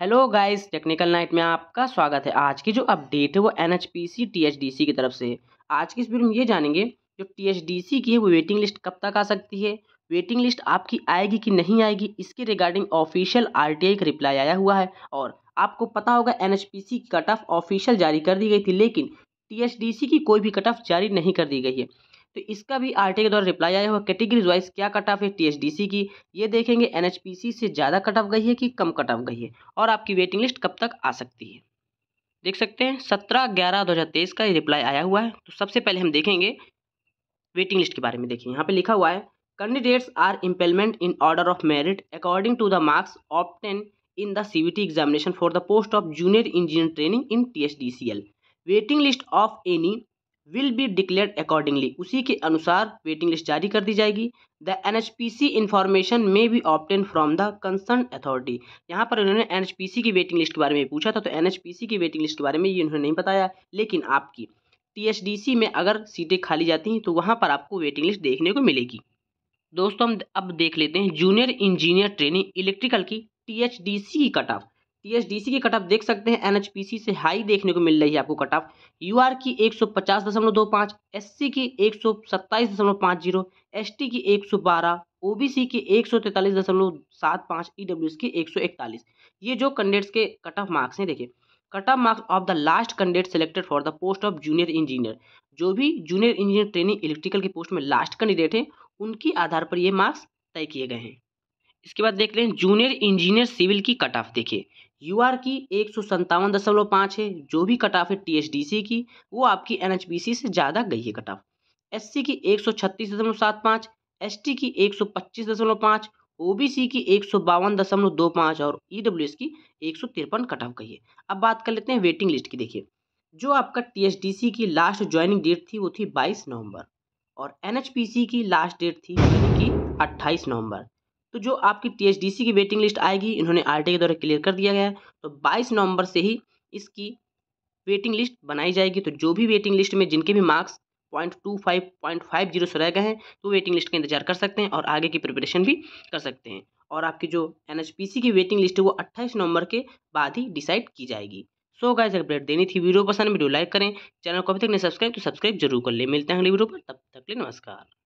hello guys technical night में आपका स्वागत है आज की जो अपडेट है वो N H P C T H D C की तरफ से है आज की इस वीडियो में ये जानेंगे जो टी एच डी सी की है वो वेटिंग लिस्ट कब तक आ सकती है वेटिंग लिस्ट आपकी आएगी कि नहीं आएगी इसके regarding official R T I का रिप्लाई आया हुआ है और आपको पता होगा एन एच पी सी की कट ऑफ ऑफिशियल जारी कर दी गई थी लेकिन टी एच डी सी की कोई भी कट ऑफ जारी नहीं कर दी गई है तो इसका भी आर के द्वारा रिप्लाई आया हुआ कैटेगरीज वाइज क्या कट ऑफ है टीएचडीसी की ये देखेंगे एनएचपीसी से ज़्यादा कट ऑफ गई है कि कम कट ऑफ गई है और आपकी वेटिंग लिस्ट कब तक आ सकती है देख सकते हैं सत्रह ग्यारह दो हज़ार तेईस का रिप्लाई आया हुआ है तो सबसे पहले हम देखेंगे वेटिंग लिस्ट के बारे में देखिए यहाँ पे लिखा हुआ है candidates are implement in order of merit according to the marks obtained in the CVT examination for the post of junior engineer training in T waiting list of any will be declare accordingly उसी के अनुसार waiting list जारी कर दी जाएगी the N H P C information may be obtain from the concern authority यहाँ पर इन्होंने एन एच पी सी की वेटिंग लिस्ट के बारे में पूछा था तो एन एच पी सी की वेटिंग लिस्ट के बारे में ये उन्होंने नहीं बताया लेकिन आपकी टी एच डी सी में अगर सीटें खाली जाती हैं तो वहाँ पर आपको वेटिंग लिस्ट देखने को मिलेगी दोस्तों हम अब देख लेते हैं जूनियर इंजीनियर ट्रेनिंग इलेक्ट्रिकल की टी एच डी सी की कट ऑफ टीएसडीसी की कट ऑफ देख सकते हैं एनएचपीसी से हाई देखने को मिल रही है आपको कट ऑफ यूआर की एक सौ पचास दशमलव दो पाँच एससी की एक सौ सत्ताईस दशमलव पाँच जीरो एसटी की एक सौ बारह ओबीसी की एक सौ तैंतालीस दशमलव सात पाँच एस e की एक सौ इकतालीस ये जो कैंडिडेट्स के कट ऑफ मार्क्स हैं देखिए cut off marks of the last candidate selected for the post of junior engineer जो भी जूनियर इंजीनियर ट्रेनिंग इलेक्ट्रिकल की पोस्ट में लास्ट कैंडिडेट हैं उनके आधार पर ये मार्क्स तय किए गए हैं इसके बाद देख लें जूनियर इंजीनियर सिविल की कट ऑफ देखिए यू आर की एक सौ दशमलव पाँच है जो भी कट ऑफ है टी एच डी सी की वो आपकी एन एच सी से ज़्यादा गई है कट ऑफ एस सी की एक सौ छत्तीस दशमलव सात पाँच एस टी की एक सौ पच्चीस दशमलव पाँच ओ बी सी की एक सौ बावन दशमलव दो पाँच और ई डब्ल्यू एस की एक सौ तिरपन कट ऑफ गई है अब बात कर लेते हैं वेटिंग लिस्ट की देखिए जो आपका टी एच डी सी की लास्ट ज्वाइनिंग डेट थी वो थी बाईस नवंबर और एन एच पी सी की लास्ट डेट थी यानी कि अट्ठाईस नवंबर तो जो आपकी टी की वेटिंग लिस्ट आएगी इन्होंने आर के द्वारा क्लियर कर दिया गया है तो बाईस नवंबर से ही इसकी वेटिंग लिस्ट बनाई जाएगी तो जो भी वेटिंग लिस्ट में जिनके भी marks point two five point five zero से रह गए हैं तो वेटिंग लिस्ट का इंतजार कर सकते हैं और आगे की प्रिपरेशन भी कर सकते हैं और आपकी जो एन की वेटिंग लिस्ट है वो अट्ठाईस नवंबर के बाद ही डिसाइड की जाएगी सो गाइस अपडेट देनी थी वीडियो पसंद वीडियो लाइक करें चैनल को अभी तक नहीं सब्सक्राइब तो सब्सक्राइब जरूर कर ले मिलते हैं अगले वीडियो पर तब तक ले नमस्कार